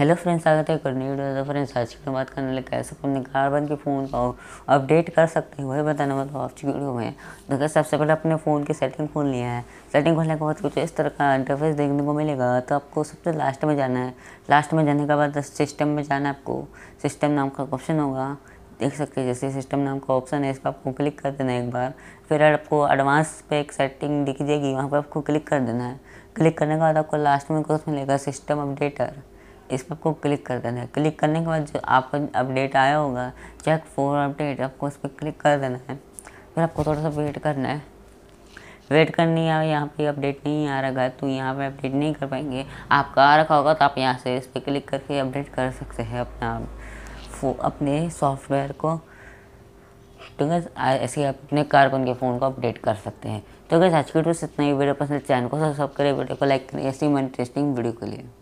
hello friends स्वागत है एक वीडियो तो फ्रेंड्स आज की बात करने लगे कैसे अपने कार्बन के फ़ोन का अपडेट कर सकते हैं वही बताने वाला हूँ की वीडियो में तो क्या सबसे पहले अपने फ़ोन की सेटिंग खोल लिया है सेटिंग खोलने के बाद कुछ इस तरह का इंटरफेस देखने को मिलेगा तो आपको सबसे लास्ट में जाना है लास्ट में जाने के बाद सिस्टम में जाना है आपको सिस्टम नाम का ऑप्शन होगा देख सकते हैं जैसे सिस्टम नाम का ऑप्शन है इस पर आपको क्लिक कर देना है एक बार फिर आपको एडवांस पे एक सेटिंग दिख जाएगी वहाँ पर आपको क्लिक कर देना है क्लिक करने के बाद आपको लास्ट में कुछ मिलेगा सिस्टम अपडेटर इस पर आपको क्लिक कर देना है क्लिक करने के बाद जो आपका अपडेट आया होगा चेक फॉर अपडेट आपको उस पर क्लिक कर देना है फिर आपको थोड़ा सा वेट करना है वेट करनी है यहाँ पे अपडेट नहीं आ रहा है तो यहाँ पे अपडेट नहीं कर पाएंगे आपका आ रखा होगा तो आप यहाँ से इस पर क्लिक करके अपडेट कर सकते हैं अपना अपने सॉफ्टवेयर को तो गैस ऐसे ही अपने कारकुन के फ़ोन को अपडेट कर सकते हैं तो गैस आज की वीडियो से इतना ही वीडियो पसंद तो चैनल को सब्सक्राइब करें वीडियो को लाइक करें ऐसी इंटरेस्टिंग वीडियो के लिए